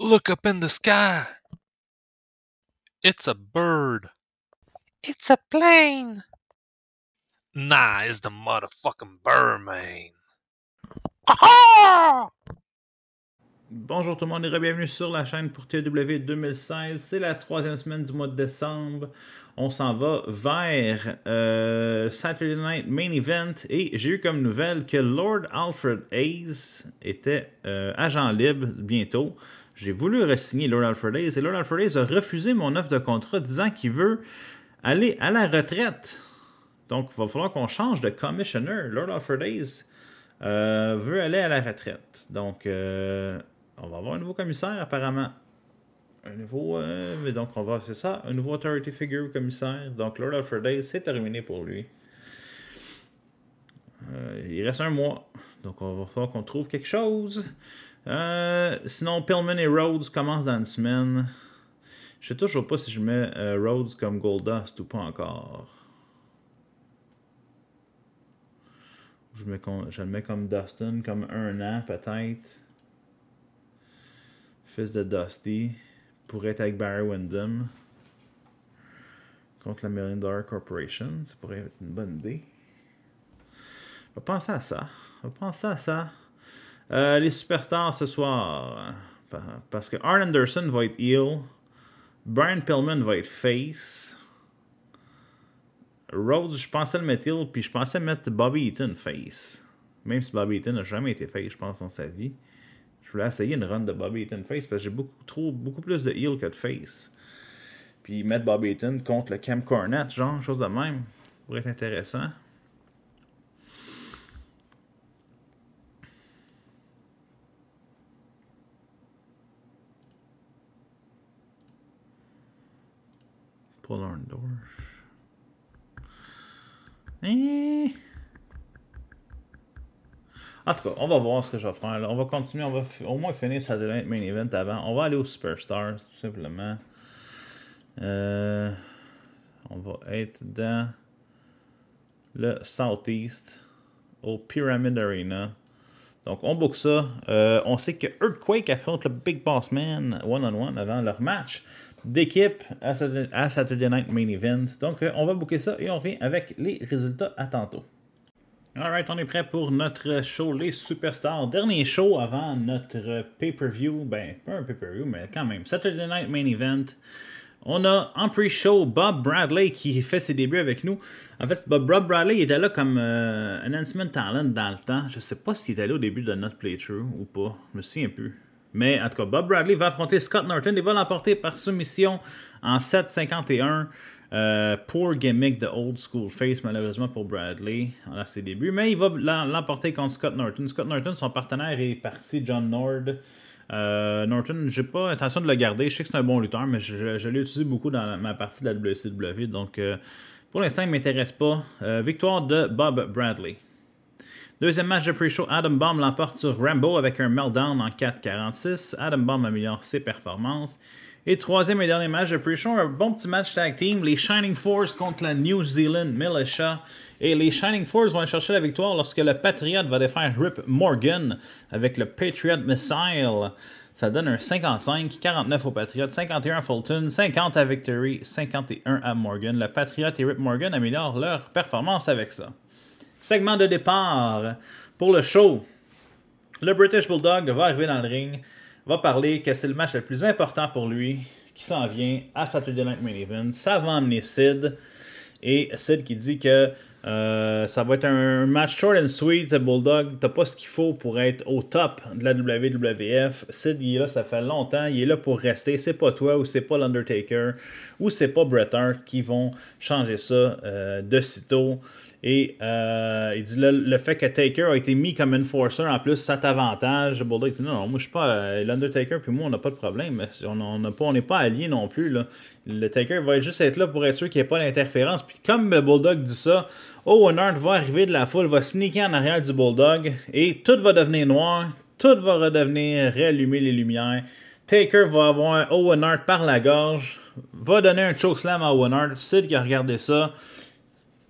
Look up in the sky. It's a bird. It's a plane. Nah, it's the motherfucking Bonjour tout le monde et bienvenue sur la chaîne pour TW 2016. C'est la troisième semaine du mois de décembre. On s'en va vers euh, Saturday Night Main Event et j'ai eu comme nouvelle que Lord Alfred Hayes était euh, agent libre bientôt. J'ai voulu re-signer Lord Hayes. et Lord Alfred Hayes a refusé mon offre de contrat disant qu'il veut aller à la retraite. Donc, il va falloir qu'on change de commissioner. Lord Alfred euh, veut aller à la retraite. Donc, euh, on va avoir un nouveau commissaire apparemment. Un nouveau. Euh, mais donc, on va. C'est ça, un nouveau authority figure commissaire. Donc, Lord Alfred Hayes, c'est terminé pour lui. Euh, il reste un mois. Donc, on va falloir qu'on trouve quelque chose. Euh, sinon, Pillman et Rhodes commencent dans une semaine. Je sais toujours pas si je mets euh, Rhodes comme Goldust ou pas encore. Je, le mets comme Dustin, comme un an peut-être. Fils de Dusty. Pourrait être avec Barry Windham. Contre la Million Dollar Corporation. Ça pourrait être une bonne idée. On va penser à ça. On va penser à ça. Euh, les superstars ce soir. Parce que Arn Anderson va être heel. Brian Pillman va être face. Rhodes, je pensais le mettre heel, puis je pensais mettre Bobby Eaton face. Même si Bobby Eaton n'a jamais été face, je pense, dans sa vie. Je voulais essayer une run de Bobby Eaton face parce que j'ai beaucoup, trop, beaucoup plus de heel que de face. Puis mettre Bobby Eaton contre le Cam Cornette, genre, chose de même, pourrait être intéressant. Eh. En tout cas, on va voir ce que je vais faire. Là. On va continuer, on va au moins finir sa main event avant. On va aller au Superstars, tout simplement. Euh, on va être dans le Southeast, au Pyramid Arena. Donc, on book ça. Euh, on sait que Earthquake affronte le Big Boss Man one -on -one avant leur match d'équipe à, Saturday Night Main Event. Donc, euh, on va booker ça et on revient avec les résultats à tantôt. Alright, on est prêt pour notre show Les Superstars. Dernier show avant notre pay-per-view. Ben, pas un pay-per-view, mais quand même. Saturday Night Main Event. On a en pre-show Bob Bradley qui fait ses débuts avec nous. En fait, Bob Bradley était là comme euh, announcement talent dans le temps. Je sais pas s'il était là au début de notre playthrough ou pas. Je me souviens plus. Mais en tout cas, Bob Bradley va affronter Scott Norton et va l'emporter par soumission en 7-51. Euh, pour gimmick de old school face, malheureusement pour Bradley à ses débuts. Mais il va l'emporter contre Scott Norton. Scott Norton, son partenaire est parti, John Nord. Norton, euh, Norton, j'ai pas intention de le garder. Je sais que c'est un bon lutteur, mais je, l'ai utilisé beaucoup dans ma partie de la WCW. Donc, euh, pour l'instant, il ne m'intéresse pas. victoire de Bob Bradley. Deuxième match de pre-show, Adam Bomb l'emporte sur Rambo avec un meltdown en 4-46. Adam Bomb améliore ses performances. Et troisième et dernier match de pre-show, un bon petit match tag team, les Shining Force contre la New Zealand Militia. Et les Shining Force vont chercher la victoire lorsque le Patriot va défaire Rip Morgan avec le Patriot Missile. Ça donne un 55, 49 au Patriot, 51 à Fulton, 50 à Victory, 51 à Morgan. Le Patriot et Rip Morgan améliorent leur performance avec ça. Segment de départ pour le show. Le British Bulldog va arriver dans le ring, va parler que c'est le match le plus important pour lui qui s'en vient à Saturday Night Main Event. Ça va emmener Sid. Et Sid qui dit que euh, ça va être un match short and sweet. Bulldog, t'as pas ce qu'il faut pour être au top de la WWF. Sid, il est là, ça fait longtemps. Il est là pour rester. C'est pas toi ou c'est pas l'Undertaker ou c'est pas Bret Hart qui vont changer ça euh, de sitôt. Et euh, il dit le, le fait que Taker a été mis comme enforcer en plus, ça t'avantage. Bulldog dit non, non, moi je suis pas. Euh, L'Undertaker puis moi on n'a pas de problème. On n'est pas, alliés non plus. Là. Le Taker va juste être là pour être sûr qu'il n'y ait pas d'interférence. Puis comme le Bulldog dit ça, Owen Hart va arriver de la foule, va sneaker en arrière du Bulldog et tout va devenir noir, tout va redevenir réallumer les lumières. Taker va avoir Owen Hart par la gorge, va donner un slam à Owen Hart. Sid qui a regardé ça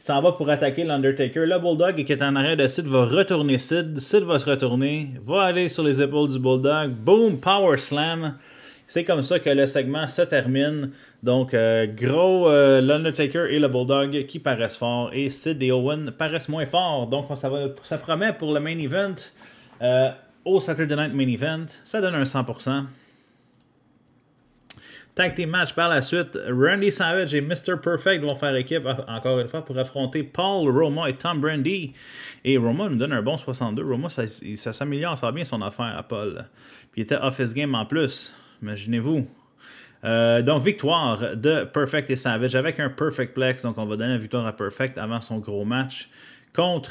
s'en va pour attaquer l'Undertaker. Le Bulldog qui est en arrêt de Sid va retourner Sid. Sid va se retourner, va aller sur les épaules du Bulldog. Boom, Power Slam. C'est comme ça que le segment se termine. Donc, euh, gros, euh, l'Undertaker et le Bulldog qui paraissent forts et Sid et Owen paraissent moins forts. Donc, ça, va, ça promet pour le main event. Euh, au Saturday Night Main Event, ça donne un 100%. Tag team match par la suite, Randy Savage et Mr. Perfect vont faire équipe encore une fois pour affronter Paul Roma et Tom Brandy. Et Roma nous donne un bon 62. Roma, ça, s'améliore, ça va bien son affaire à Paul. Puis il était office game en plus. Imaginez-vous. Euh, donc, victoire de Perfect et Savage avec un Perfect Plex. Donc, on va donner la victoire à Perfect avant son gros match contre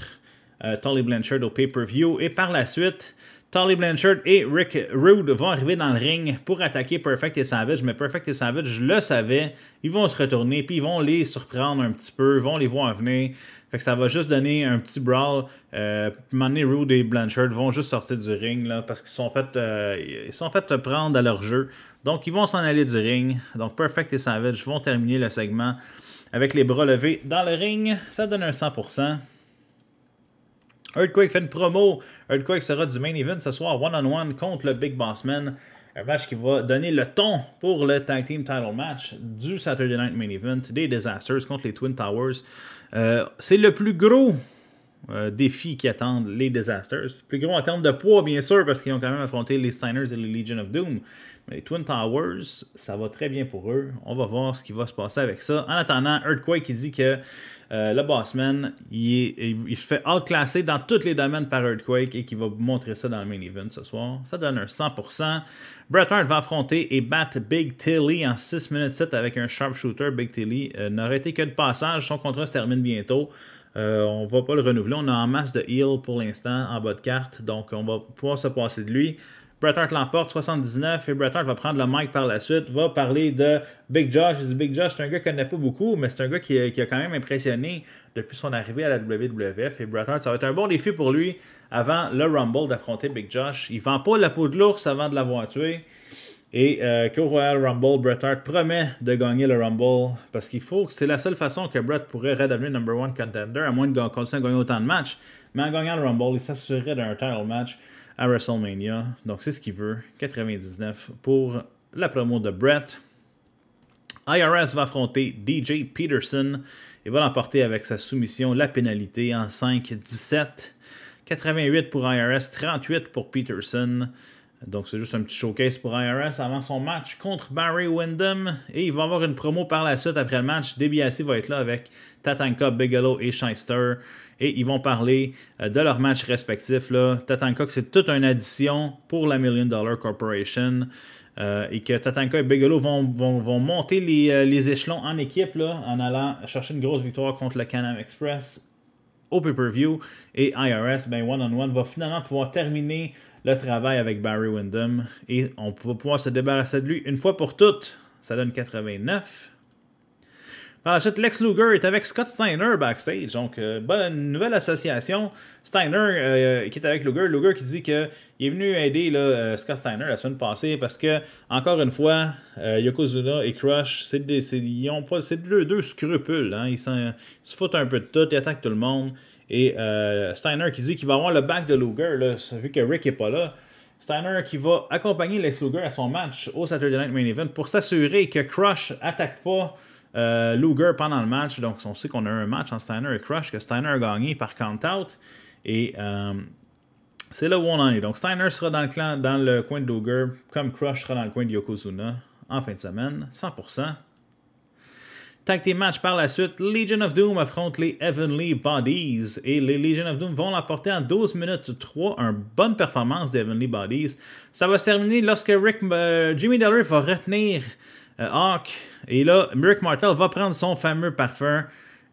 euh, tony Blanchard au pay-per-view. Et par la suite, Tolly Blanchard et Rick Rude vont arriver dans le ring pour attaquer Perfect et Savage, mais Perfect et Savage, je le savais, ils vont se retourner, puis ils vont les surprendre un petit peu, Ils vont les voir venir. Fait que ça va juste donner un petit brawl. Euh, Rude et Blanchard vont juste sortir du ring là, parce qu'ils sont faits euh, ils sont fait prendre à leur jeu. Donc ils vont s'en aller du ring. Donc Perfect et Savage vont terminer le segment avec les bras levés dans le ring. Ça donne un 100%. Earthquake fait une promo. Earthquake sera du main event ce soir, one-on-one contre le Big Boss Man. Un match qui va donner le ton pour le Tag Team Title Match du Saturday Night Main Event des Disasters contre les Twin Towers. Euh, c'est le plus gros Défi euh, défis qui attendent les Disasters. Plus gros en termes de poids, bien sûr, parce qu'ils ont quand même affronté les Steiners et les Legion of Doom. Mais les Twin Towers, ça va très bien pour eux. On va voir ce qui va se passer avec ça. En attendant, Earthquake qui dit que euh, le Bossman, il, il fait classé dans tous les domaines par Earthquake et qui va montrer ça dans le main event ce soir. Ça donne un 100%. Bret Hart va affronter et battre Big Tilly en 6 minutes 7 avec un sharpshooter. Big Tilly euh, n'aurait été que de passage. Son contrat se termine bientôt. Euh, on ne va pas le renouveler. On a en masse de heal pour l'instant en bas de carte, donc on va pouvoir se passer de lui. Bret Hart l'emporte 79 et Bret Hart va prendre le mic par la suite, va parler de Big Josh. Big Josh, c'est un gars qu'on n'a pas beaucoup, mais c'est un gars qui, qui, a quand même impressionné depuis son arrivée à la WWF. Et Bret Hart, ça va être un bon défi pour lui avant le Rumble d'affronter Big Josh. Il vend pas la peau de l'ours avant de l'avoir tué. Et euh, Royal Rumble, Bret Hart promet de gagner le Rumble parce qu'il faut que c'est la seule façon que Bret pourrait redevenir number one contender, à moins de continuer à gagner autant de matchs. Mais en gagnant le Rumble, il s'assurerait d'un title match à WrestleMania. Donc c'est ce qu'il veut. 99 pour la promo de Bret. IRS va affronter DJ Peterson et va l'emporter avec sa soumission, la pénalité en 5-17. 88 pour IRS, 38 pour Peterson. Donc, c'est juste un petit showcase pour IRS avant son match contre Barry Windham. Et il va avoir une promo par la suite après le match. DBSC va être là avec Tatanka, Bigelow et Shyster. Et ils vont parler euh, de leurs matchs respectifs. Là. Tatanka, c'est toute une addition pour la Million Dollar Corporation. Euh, et que Tatanka et Bigelow vont, monter euh, les, échelons en équipe en allant chercher une grosse victoire contre le Canam Express au pay-per-view. Et IRS, ben, one-on-one, va finalement pouvoir terminer le travail avec Barry Windham et on va pouvoir se débarrasser de lui une fois pour toutes. Ça donne 89. Par la suite, Lex Luger est avec Scott Steiner backstage. Donc, euh, bonne nouvelle association. Steiner euh, qui est avec Luger. Luger qui dit qu'il est venu aider là, euh, Scott Steiner la semaine passée parce que, encore une fois, Yokozuna et Crush, c'est ils pas, c'est deux, scrupules. Hein. Ils, se foutent un peu de tout, ils attaquent tout le monde. Et Steiner qui dit qu'il va avoir le back de Luger, là, vu que Rick n'est pas là. Steiner qui va accompagner Lex Luger à son match au Saturday Night Main Event pour s'assurer que Crush attaque pas euh, Luger pendant le match, donc on sait qu'on a eu un match entre Steiner et Crush que Steiner a gagné par count-out. Et euh, c'est là où on en est. Donc Steiner sera dans le, clan, dans le coin de Luger, comme Crush sera dans le coin de Yokozuna en fin de semaine, 100%. Tactique match par la suite, Legion of Doom affronte les Heavenly Bodies et les Legion of Doom vont l'apporter en 12 minutes 3, une bonne performance des Heavenly Bodies. Ça va se terminer lorsque Rick, euh, Jimmy va retenir Hawk et là, Merrick Martel va prendre son fameux parfum.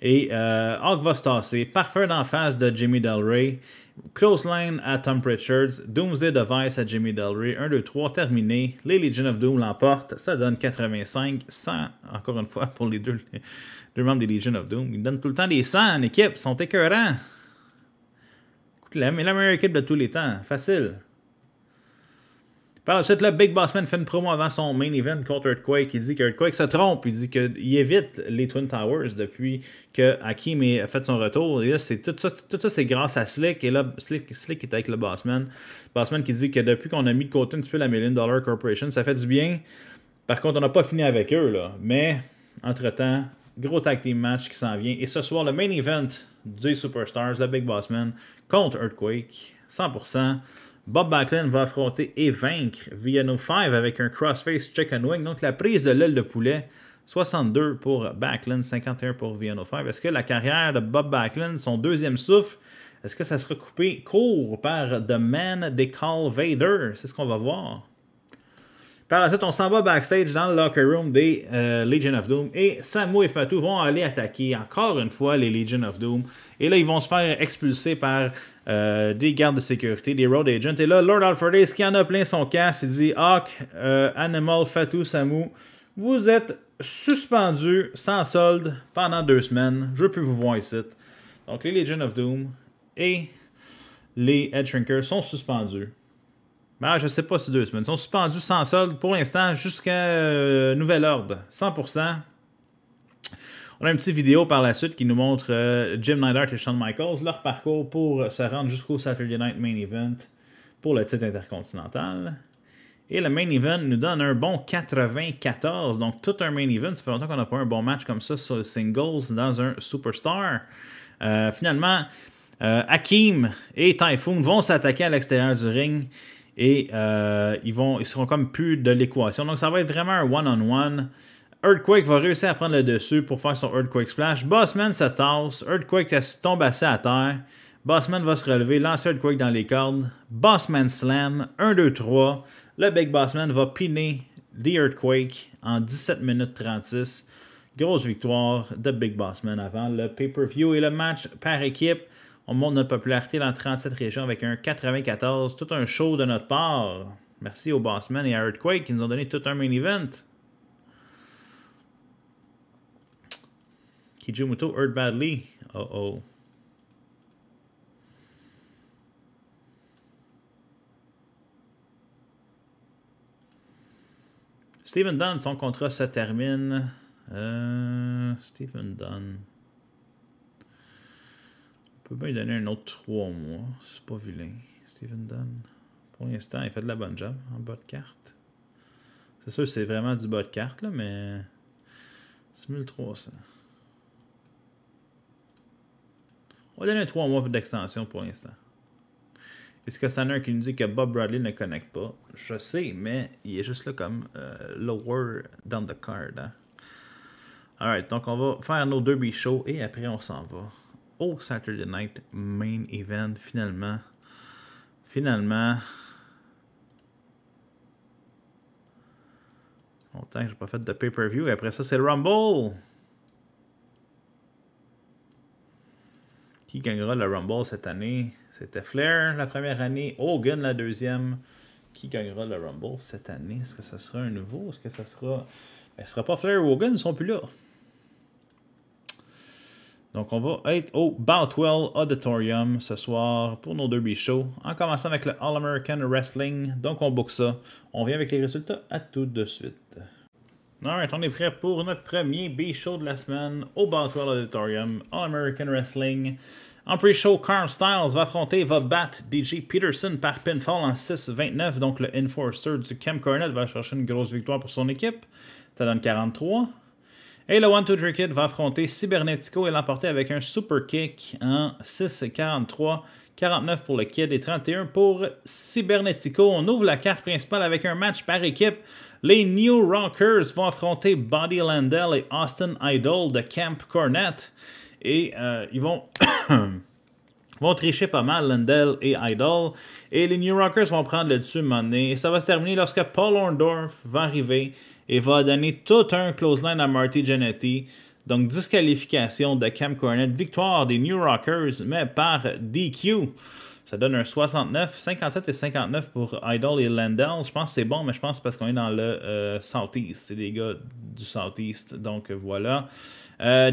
Et euh, Hawk va se tasser. Parfum d'en face de Jimmy Delray. Close line à Tom Richards. Doomsday Device à Jimmy Delray. 1, 2, 3, terminé. Les Legion of Doom l'emportent. Ça donne 85. 100, encore une fois, pour les deux, membres des Legion of Doom. Ils donnent tout le temps des 100 en équipe. Ils sont écœurants. Écoute, la, la meilleure équipe de tous les temps. Facile. Par la suite, le Big Bossman fait une promo avant son main event contre Earthquake. Il dit que Earthquake se trompe. Il dit qu'il évite les Twin Towers depuis que Hakim a fait son retour. Et là, c'est tout ça, c'est grâce à Slick. Et là, Slick, Slick est avec le Bossman. Bossman qui dit que depuis qu'on a mis de côté un petit peu la Million Dollar Corporation, ça fait du bien. Par contre, on n'a pas fini avec eux, là. Mais, entre-temps, gros tag team match qui s'en vient. Et ce soir, le main event des Superstars, le Big Bossman contre Earthquake, 100%. Bob Backlund va affronter et vaincre Viano 5 avec un crossface chicken wing, donc la prise de l'aile de poulet. 62 pour Backlund, 51 pour Viano 5. Est-ce que la carrière de Bob Backlund, son deuxième souffle, est-ce que ça sera coupé court par The Man des Call Vader? C'est ce qu'on va voir. Par la suite, on s'en va backstage dans le locker room des euh, Legion of Doom et Samu et Fatou vont aller attaquer encore une fois les Legion of Doom. Et là, ils vont se faire expulser par euh, des gardes de sécurité, des road agents. Et là, Lord Alfred qui en a plein son casque, il dit Hawk, ah, euh, Animal, Fatou, Samu, vous êtes suspendu sans solde pendant deux semaines. Je peux vous voir ici. Donc, les Legion of Doom et les Headshrinkers sont suspendus. Ben, je sais pas si deux semaines. Ils sont suspendus sans solde pour l'instant jusqu'à euh, nouvel ordre. 100%. On a une petite vidéo par la suite qui nous montre euh, Jim Neidhart et Shawn Michaels, leur parcours pour euh, se rendre jusqu'au Saturday Night Main Event pour le titre intercontinental. Et le main event nous donne un bon 94. Donc, tout un main event. Ça fait longtemps qu'on n'a pas un bon match comme ça sur le singles dans un superstar. Euh, finalement, Hakim et Typhoon vont s'attaquer à l'extérieur du ring et ils, vont, ils seront comme plus de l'équation. Donc, ça va être vraiment un -one. Earthquake va réussir à prendre le dessus pour faire son Earthquake Splash. Bossman se tasse. Earthquake tombe assez à terre. Bossman va se relever, Lance Earthquake dans les cordes. Bossman slam. 1, 2, 3. Le Big Bossman va piner The Earthquake en 17 minutes 36. Grosse victoire de Big Bossman avant le pay-per-view et le match par équipe. On monte notre popularité dans 37 régions avec un 94, tout un show de notre part. Merci aux Bossman et à Earthquake qui nous ont donné tout un main event. Kijumoto hurt badly. Oh oh Stephen Dunn, son contrat se termine. Euh, Steven Dunn. On peut bien lui donner un autre 3 mois. C'est pas vilain. Stephen Dunn. Pour l'instant, il fait de la bonne job en bas de carte. C'est sûr, c'est vraiment du bas de carte, là, mais. 6300. On va donner 3 mois d'extension pour l'instant. Est-ce que Sanner qui nous dit que Bob Bradley ne connecte pas? Je sais, mais il est juste là comme euh, lower down the card. Hein. Alright, donc on va faire nos deux bichots et après on s'en va au Saturday Night Main Event finalement. Finalement. Longtemps que j'ai pas fait de pay-per-view et après ça c'est le Rumble! Qui gagnera le Rumble cette année C'était Flair la première année, Hogan la deuxième. Qui gagnera le Rumble cette année Est-ce que ça sera un nouveau Est-ce que ça sera. Mais ben, ce sera pas Flair ou Hogan, ils sont plus là. Donc, on va être au Boutwell Auditorium ce soir pour nos derby shows, en commençant avec le All American Wrestling. Donc, on book ça. On vient avec les résultats à tout de suite on est prêt pour notre premier B-show de la semaine au Bantwell Auditorium, All American Wrestling. En pre-show, Carl Styles va affronter, va battre DJ Peterson par pinfall en 6-29. Donc le enforcer du Camp Cornet va chercher une grosse victoire pour son équipe. Ça donne 43. Et le One Two Three Kid va affronter Cybernetico et l'emporter avec un super kick en 6-43. 49 pour le Kid et 31 pour Cybernetico. On ouvre la carte principale avec un match par équipe. Les New Rockers vont affronter Buddy Landell et Austin Idol de Camp Cornette. Et euh, ils vont, vont tricher pas mal, Landell et Idol. Et les New Rockers vont prendre le dessus maintenant. Et ça va se terminer lorsque Paul Orndorff va arriver et va donner tout un close line à Marty Jannetty. Donc, disqualification de Cam Cornet, victoire des New Rockers, mais par DQ. Ça donne un 69, 57 et 59 pour Idol et Lendell Je pense que c'est bon, mais je pense que parce qu'on est dans le euh, Southeast. C'est des gars du Southeast. Donc voilà. Euh,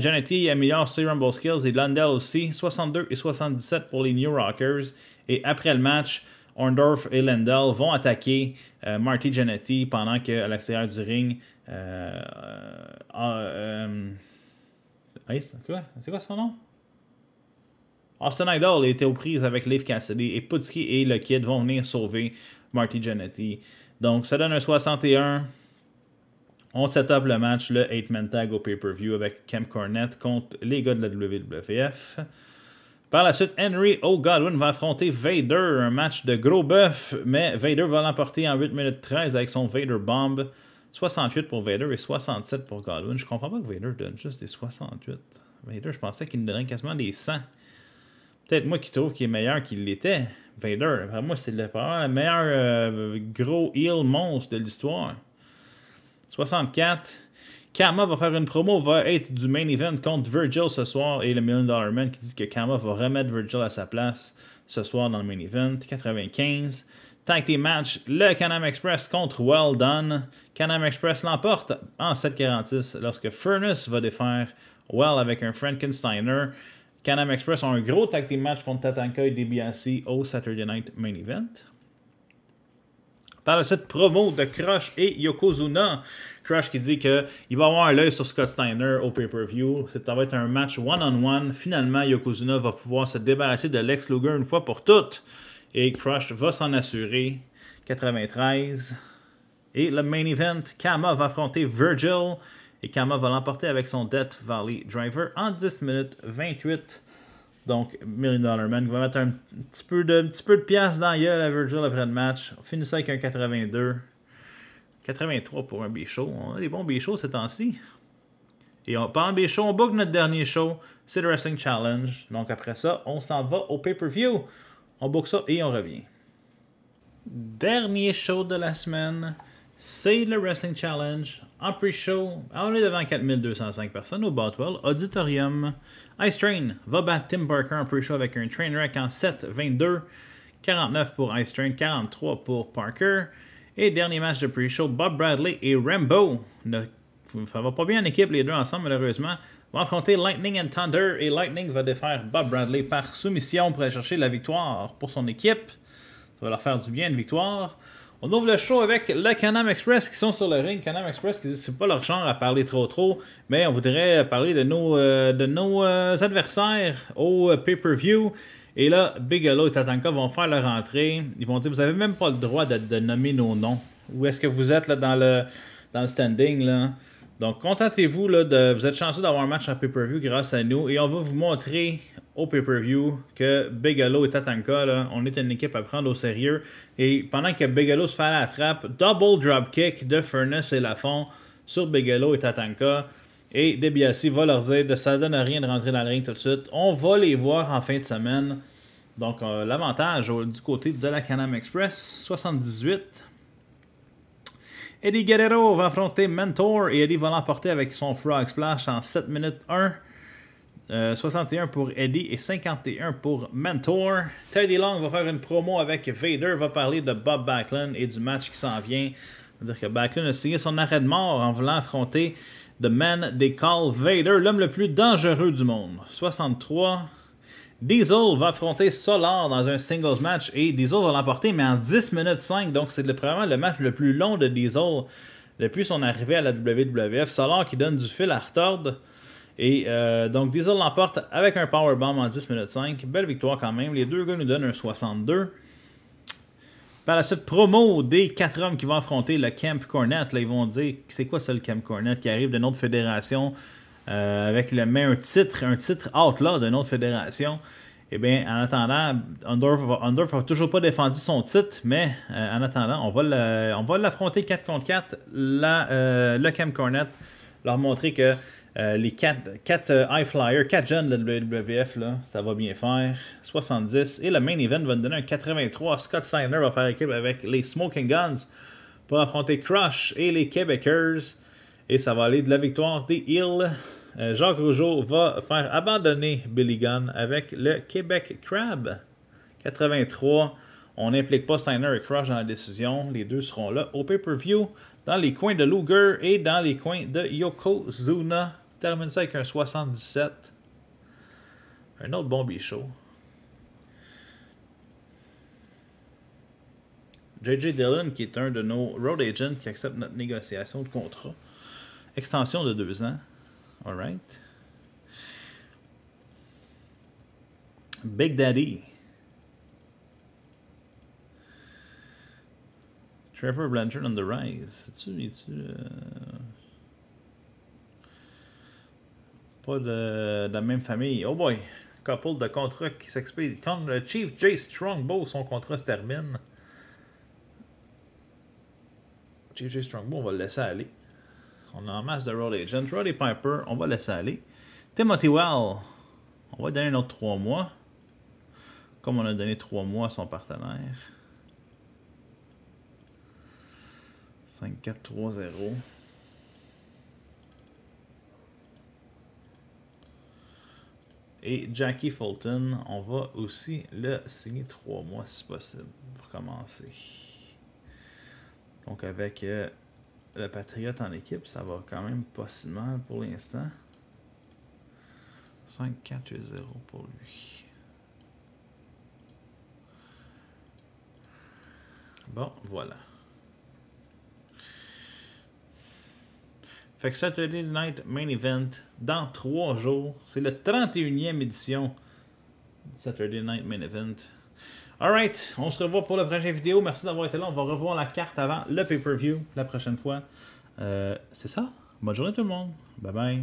améliore ses Rumble Skills et Lendell aussi. 62 et 77 pour les New Rockers. Et après le match, Orndorff et Lendell vont attaquer euh, Marty Janetti pendant qu'à l'extérieur du ring, euh, c'est quoi son nom? Austin Idol était aux prises avec Leif Cassidy et Putski et le Kid vont venir sauver Marty Jannetty. Donc ça donne un 61. On set up le match, le 8-man tag au pay-per-view avec Kemp Cornette contre les gars de la WWF. Par la suite, Henry O'Godwin va affronter Vader, un match de gros bœuf, mais Vader va l'emporter en 8 minutes 13 avec son Vader Bomb. 68 pour Vader et 67 pour Godwin. Je comprends pas que Vader donne juste des 68. Vader, je pensais qu'il donnerait quasiment des 100. Peut-être moi qui trouve qu'il est meilleur qu'il l'était. Vader, pour moi, c'est le, meilleur euh, gros heel monstre de l'histoire. 64. Kama va faire une promo, va être du main event contre Virgil ce soir et le Million Dollar Man qui dit que Kama va remettre Virgil à sa place ce soir dans le main event. 95. Tag match, le Canam Express contre Well Done. Canam Express l'emporte en 7.46 lorsque Furnace va défaire Well avec un Frankensteiner. Canam Express ont un gros tag team match contre Tatanka et DBSC au Saturday Night Main Event. Par la suite, promo de Crush et Yokozuna. Crush qui dit qu'il va avoir l'œil sur Scott Steiner au pay-per-view. Ça va être un match one-on-one. -on -one. Finalement, Yokozuna va pouvoir se débarrasser de Lex Luger une fois pour toutes. Et Crush va s'en assurer. 93. Et le main event, Kama va affronter Virgil. Et Kama va l'emporter avec son Death Valley Driver en 10 minutes 28. Donc, Million Dollar Man va mettre un petit peu de, petit peu de dans la gueule à Virgil après le match. On finit ça avec un 82. 83 pour un b On a des bons b ces temps-ci. Et on parle de on book notre dernier show, c'est le Wrestling Challenge. Donc après ça, on s'en va au pay-per-view. On boucle ça et on revient. Dernier show de la semaine, c'est le Wrestling Challenge. En pre-show, ah, on est devant 4205 personnes au Botwell Auditorium. Ice Train va battre Tim Parker en pre-show avec un train wreck en 7-22. 49 pour Ice Train, 43 pour Parker. Et dernier match de pre-show, Bob Bradley et Rambo. Ne, ça pas bien en équipe, les deux ensemble, malheureusement va affronter Lightning and Thunder et Lightning va défaire Bob Bradley par soumission pour aller chercher la victoire pour son équipe. Ça va leur faire du bien une victoire. On ouvre le show avec le Canam Express qui sont sur le ring. Canam Express qui c'est pas leur genre à parler trop trop, mais on voudrait parler de nos, euh, euh, adversaires au euh, pay-per-view. Et là, Bigelow et Tatanka vont faire leur entrée. Ils vont dire Vous avez même pas le droit de, nommer nos noms. Où est-ce que vous êtes là, dans, le, dans le standing là? Donc, contentez-vous, de, vous êtes chanceux d'avoir un match en pay-per-view grâce à nous. Et on va vous montrer au pay-per-view que Bigelow et Tatanka, on est une équipe à prendre au sérieux. Et pendant que Bigelow se fait la trappe, double drop kick de Furnace et Lafont sur Bigelow et Tatanka. Et Debiassi va leur dire de ça donne rien de rentrer dans le ring tout de suite. On va les voir en fin de semaine. Donc, euh, l'avantage du côté de la Canam Express, 78 Eddie Guerrero va affronter Mentor et Eddie va l'emporter avec son Frog Splash en 7 minutes 1. 61 euh, pour Eddie et 51 pour Mentor. Teddy Long va faire une promo avec Vader, va parler de Bob Backlund et du match qui s'en vient. dire que Backlund a signé son arrêt de mort en voulant affronter The Man They Call Vader, l'homme le plus dangereux du monde. 63 Diesel va affronter Solar dans un singles match et Diesel va l'emporter, mais en 10 minutes 5. Donc, c'est probablement le match le plus long de Diesel depuis son arrivée à la WWF. Solar qui donne du fil à retordre. Et euh, donc, Diesel l'emporte avec un powerbomb en 10 minutes 5. Belle victoire quand même. Les deux gars nous donnent un 62. Par la suite, promo des quatre hommes qui vont affronter le Camp Cornet. Là, ils vont dire c'est quoi ça le Camp Cornet qui arrive d'une autre fédération euh, avec le même titre, un titre outlaw d'une autre fédération. Et eh bien, en attendant, Underworld n'a toujours pas défendu son titre, mais euh, en attendant, on va l'affronter 4 contre 4, euh, le Cam Cornet, leur montrer que les 4, 4 high flyers, 4 jeunes de WWF, ça va bien faire. 70. Et le main event va nous donner un 83. Scott Steiner va faire équipe avec les Smoking Guns pour affronter Crush et les Quebecers et ça va aller de la victoire des Hills. Euh, Jacques Rougeau va faire abandonner Billy Gunn avec le Québec Crab. 83. On n'implique pas Steiner et Crush dans la décision. Les deux seront là au pay-per-view dans les coins de Luger et dans les coins de Yokozuna. Termine ça avec un 77. Un autre bon bichot. JJ Dillon, qui est un de nos road agents qui accepte notre négociation de contrat. Extension de deux ans. All right. Big Daddy. Trevor Blanchard on the rise. tu euh, Pas de, la même famille. Oh boy! Couple de contrats qui s'expédient. Quand le Chief J Strongbow, son contrat se termine. Chief J Strongbow, on va le laisser aller. On a en masse de Road Agent. Roddy Piper, on va laisser aller. Timothy Well, on va donner un autre 3 mois. Comme on a donné 3 mois à son partenaire. 5, 4, 3, 0. Et Jackie Fulton, on va aussi le signer 3 mois si possible pour commencer. Donc avec euh, le Patriote en équipe, ça va quand même pas si mal pour l'instant. 5-4-0 pour lui. Bon, voilà. Fait que Saturday Night Main Event, dans trois jours, c'est la 31e édition de Saturday Night Main Event. Alright, on se revoit pour la prochaine vidéo. Merci d'avoir été là. On va revoir la carte avant le pay-per-view la prochaine fois. Euh, c'est ça. Bonne journée tout le monde. Bye bye.